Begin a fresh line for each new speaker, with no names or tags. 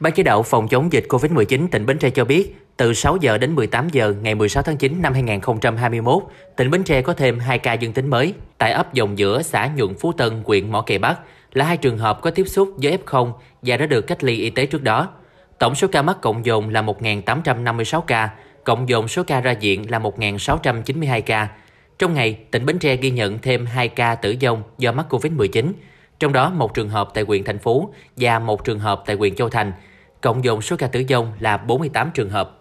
Ban chỉ đạo phòng chống dịch COVID-19 tỉnh Bến Tre cho biết, từ 6 giờ đến 18 giờ ngày 16 tháng 9 năm 2021, tỉnh Bến Tre có thêm 2 ca dương tính mới tại ấp Dòng Giữa, xã Nhuận Phú Tân, huyện Mỏ Cày Bắc là hai trường hợp có tiếp xúc với F0 và đã được cách ly y tế trước đó. Tổng số ca mắc cộng dồn là 1.856 ca, cộng dồn số ca ra viện là 1.692 ca. Trong ngày, tỉnh Bến Tre ghi nhận thêm 2 ca tử vong do mắc COVID-19 trong đó một trường hợp tại huyện Thành Phú và một trường hợp tại huyện Châu Thành. Cộng dồn số ca tử vong là 48 trường hợp.